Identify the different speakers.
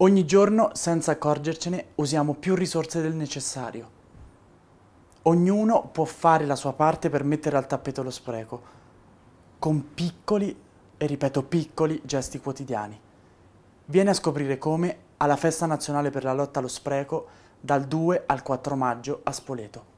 Speaker 1: Ogni giorno, senza accorgercene, usiamo più risorse del necessario. Ognuno può fare la sua parte per mettere al tappeto lo spreco, con piccoli, e ripeto piccoli, gesti quotidiani. Vieni a scoprire come alla Festa Nazionale per la Lotta allo Spreco dal 2 al 4 maggio a Spoleto.